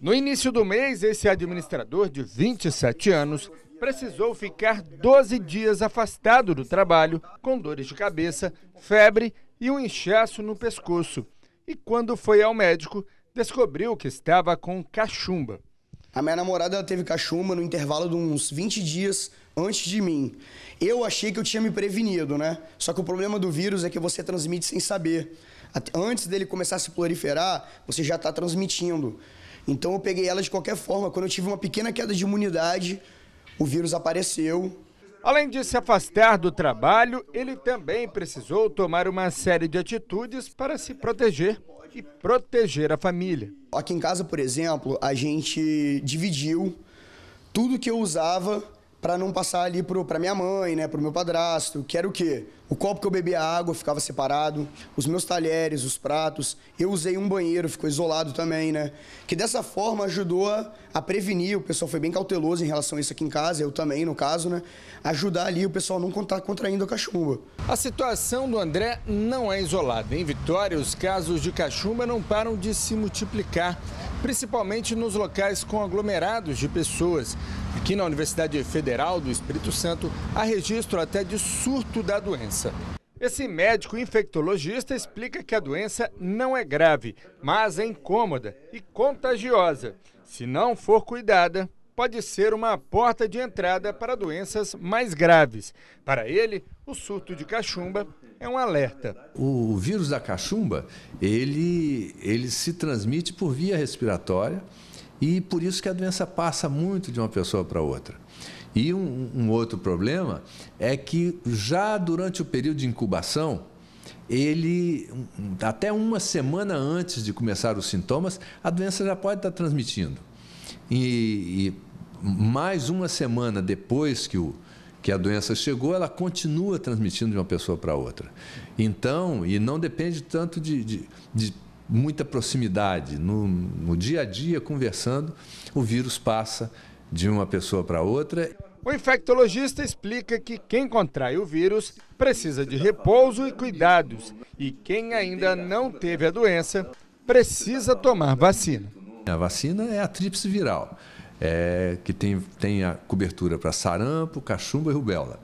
No início do mês, esse administrador de 27 anos precisou ficar 12 dias afastado do trabalho, com dores de cabeça, febre e um inchaço no pescoço. E quando foi ao médico, descobriu que estava com cachumba. A minha namorada ela teve cachumba no intervalo de uns 20 dias antes de mim. Eu achei que eu tinha me prevenido, né? Só que o problema do vírus é que você transmite sem saber. Antes dele começar a se proliferar, você já está transmitindo. Então eu peguei ela de qualquer forma. Quando eu tive uma pequena queda de imunidade, o vírus apareceu. Além de se afastar do trabalho, ele também precisou tomar uma série de atitudes para se proteger e proteger a família. Aqui em casa, por exemplo, a gente dividiu tudo que eu usava para não passar ali para minha mãe, né, o meu padrasto, que era o quê? O copo que eu bebia água ficava separado, os meus talheres, os pratos. Eu usei um banheiro, ficou isolado também, né? Que dessa forma ajudou a, a prevenir, o pessoal foi bem cauteloso em relação a isso aqui em casa, eu também, no caso, né? Ajudar ali o pessoal não contar contraindo a cachumba. A situação do André não é isolada. Em Vitória, os casos de cachumba não param de se multiplicar principalmente nos locais com aglomerados de pessoas. Aqui na Universidade Federal do Espírito Santo, há registro até de surto da doença. Esse médico infectologista explica que a doença não é grave, mas é incômoda e contagiosa. Se não for cuidada, pode ser uma porta de entrada para doenças mais graves. Para ele, o surto de cachumba é um alerta. O vírus da cachumba, ele, ele se transmite por via respiratória e por isso que a doença passa muito de uma pessoa para outra. E um, um outro problema é que já durante o período de incubação, ele até uma semana antes de começar os sintomas, a doença já pode estar transmitindo. E, e mais uma semana depois que, o, que a doença chegou, ela continua transmitindo de uma pessoa para outra. Então, e não depende tanto de, de, de muita proximidade. No, no dia a dia, conversando, o vírus passa de uma pessoa para outra. O infectologista explica que quem contrai o vírus precisa de repouso e cuidados, e quem ainda não teve a doença precisa tomar vacina. A vacina é a tríplice viral é, que tem, tem a cobertura para sarampo, cachumba e rubéola.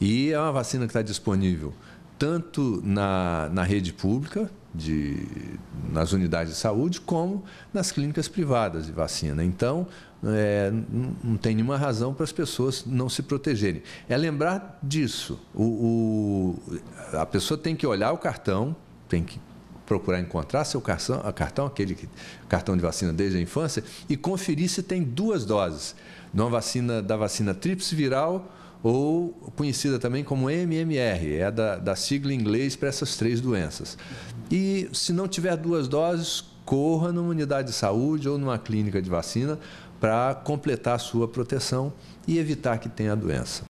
E é uma vacina que está disponível tanto na, na rede pública, de, nas unidades de saúde, como nas clínicas privadas de vacina. Então, é, não tem nenhuma razão para as pessoas não se protegerem. É lembrar disso. O, o, a pessoa tem que olhar o cartão, tem que procurar encontrar seu cartão, cartão aquele que, cartão de vacina desde a infância, e conferir se tem duas doses de uma vacina, da vacina tríplice viral ou conhecida também como MMR, é da, da sigla em inglês para essas três doenças. E se não tiver duas doses, corra numa unidade de saúde ou numa clínica de vacina para completar a sua proteção e evitar que tenha a doença.